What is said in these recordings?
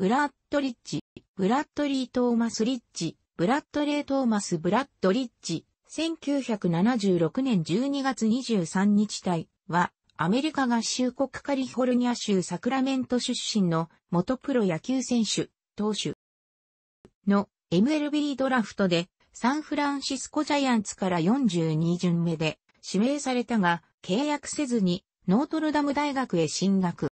ブラッドリッジ、ブラッドリー・トーマス・リッジ、ブラッドレー・トーマス・ブラッドリッジ、1976年12月23日体は、アメリカ合衆国カリフォルニア州サクラメント出身の元プロ野球選手、投手の MLB ドラフトでサンフランシスコジャイアンツから42巡目で指名されたが契約せずにノートルダム大学へ進学。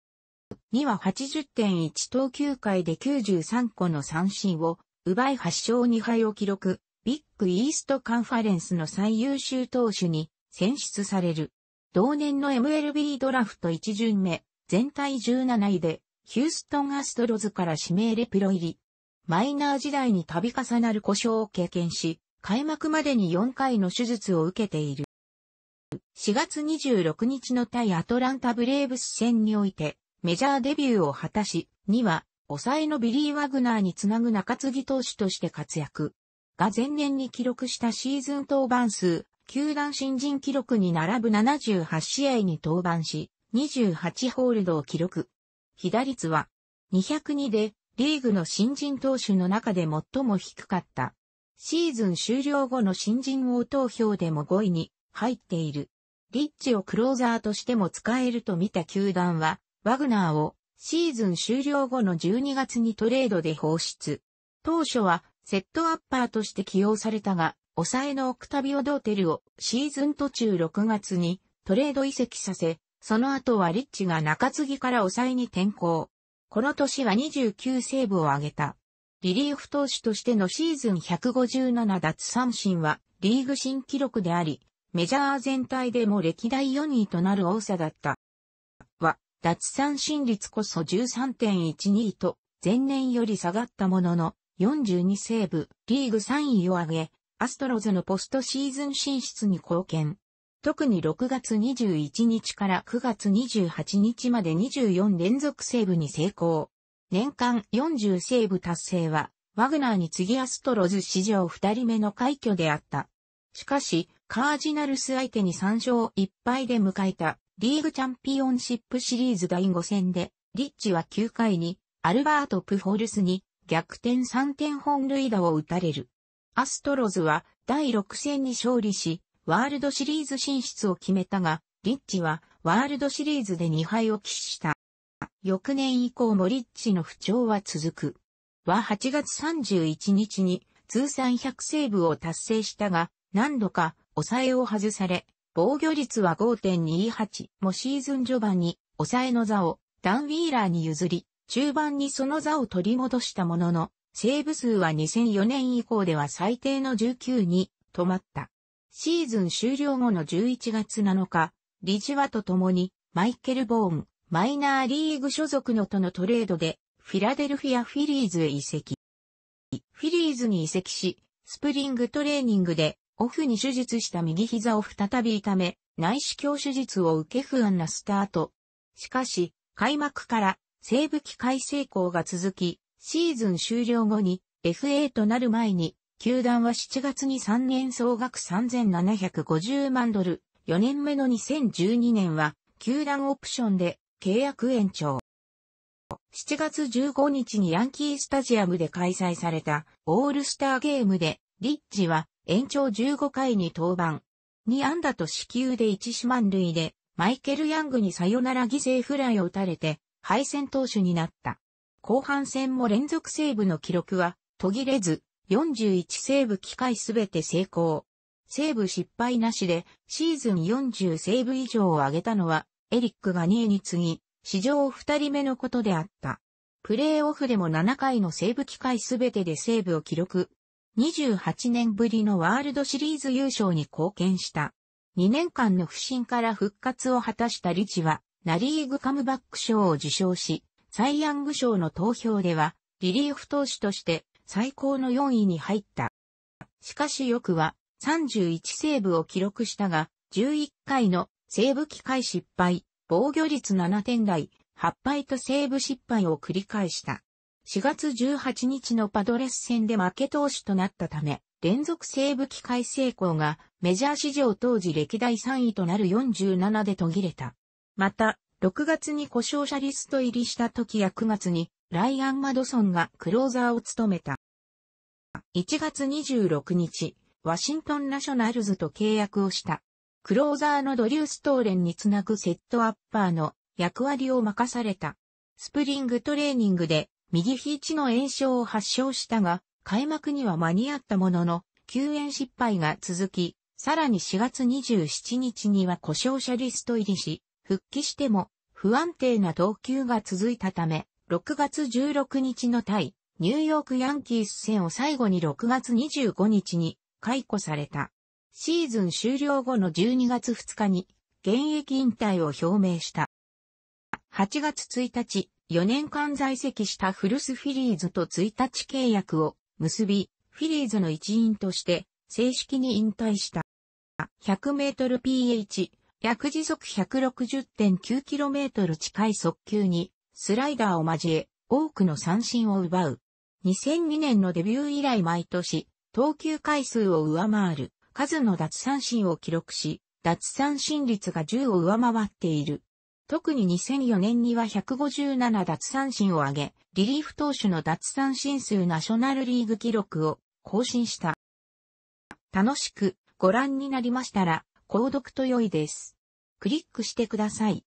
2は80.1投球回で93個の三振を奪い8勝2敗を記録、ビッグイーストカンファレンスの最優秀投手に選出される。同年の MLB ドラフト1巡目、全体17位で、ヒューストンアストロズから指名レプロ入り。マイナー時代に度重なる故障を経験し、開幕までに4回の手術を受けている。4月26日の対アトランタブレーブス戦において、メジャーデビューを果たし、には、抑えのビリー・ワグナーにつなぐ中継ぎ投手として活躍。が前年に記録したシーズン登板数、球団新人記録に並ぶ78試合に登板し、28ホールドを記録。被打率は202でリーグの新人投手の中で最も低かった。シーズン終了後の新人王投票でも5位に入っている。リッチをクローザーとしても使えると見た球団はワグナーをシーズン終了後の12月にトレードで放出。当初はセットアッパーとして起用されたが、抑えのオクタビオ・ドーテルをシーズン途中6月にトレード移籍させ、その後はリッチが中継ぎから抑えに転向。この年は29セーブを挙げた。リリーフ投手としてのシーズン157奪三振はリーグ新記録であり、メジャー全体でも歴代4位となる多さだった。脱三振率こそ13.12と、前年より下がったものの、42セーブ、リーグ3位を挙げ、アストロズのポストシーズン進出に貢献。特に6月21日から9月28日まで24連続セーブに成功。年間40セーブ達成は、ワグナーに次アストロズ史上2人目の快挙であった。しかし、カージナルス相手に3勝1敗で迎えたリーグチャンピオンシップシリーズ第5戦で、リッチは9回に、アルバート・プホルスに、逆転3点本塁打を打たれる。アストロズは、第6戦に勝利し、ワールドシリーズ進出を決めたが、リッチは、ワールドシリーズで2敗を喫した。翌年以降もリッチの不調は続く。は8月31日に通算100セーブを達成したが、何度か抑えを外され、防御率は5.28もシーズン序盤に抑えの座をダン・ウィーラーに譲り、中盤にその座を取り戻したものの、セーブ数は2004年以降では最低の19に止まった。シーズン終了後の11月7日、リジワと共にマイケル・ボーン、マイナーリーグ所属のとのトレードで、フィラデルフィア・フィリーズへ移籍。フィリーズに移籍し、スプリングトレーニングでオフに手術した右膝を再び痛め、内視鏡手術を受け不安なスタート。しかし、開幕から西武機械成功が続き、シーズン終了後に FA となる前に、球団は7月に3年総額3750万ドル、4年目の2012年は、球団オプションで契約延長。7月15日にヤンキースタジアムで開催されたオールスターゲームで、リッジは延長15回に登板。2安打と死球で1四万塁で、マイケル・ヤングにサヨナラ犠牲フライを打たれて、敗戦投手になった。後半戦も連続セーブの記録は途切れず、41セーブ機会すべて成功。セーブ失敗なしで、シーズン40セーブ以上を挙げたのは、エリックが2位に次ぎ、史上2人目のことであった。プレーオフでも7回のセーブ機会すべてでセーブを記録、28年ぶりのワールドシリーズ優勝に貢献した。2年間の不振から復活を果たしたリチは、ナリーグカムバック賞を受賞し、サイ・ヤング賞の投票では、リリーフ投手として最高の4位に入った。しかし翌は31セーブを記録したが、11回のセーブ機会失敗、防御率7点台、8敗とセーブ失敗を繰り返した。4月18日のパドレス戦で負け投手となったため、連続セーブ機会成功がメジャー史上当時歴代3位となる47で途切れた。また、6月に故障者リスト入りした時や9月にライアン・マドソンがクローザーを務めた。1月26日、ワシントンナショナルズと契約をした。クローザーのドリュー・ストーレンにつなぐセットアッパーの役割を任された。スプリングトレーニングで右肘の炎症を発症したが、開幕には間に合ったものの、救援失敗が続き、さらに4月27日には故障者リスト入りし、復帰しても不安定な投球が続いたため、6月16日の対ニューヨークヤンキース戦を最後に6月25日に解雇された。シーズン終了後の12月2日に現役引退を表明した。8月1日、4年間在籍したフルスフィリーズと1日契約を結び、フィリーズの一員として正式に引退した。100メートル PH、約時速 160.9km 近い速球にスライダーを交え、多くの三振を奪う。2002年のデビュー以来毎年、投球回数を上回る数の奪三振を記録し、奪三振率が10を上回っている。特に2004年には157奪三振を上げ、リリーフ投手の奪三振数ナショナルリーグ記録を更新した。楽しくご覧になりましたら、購読と良いです。クリックしてください。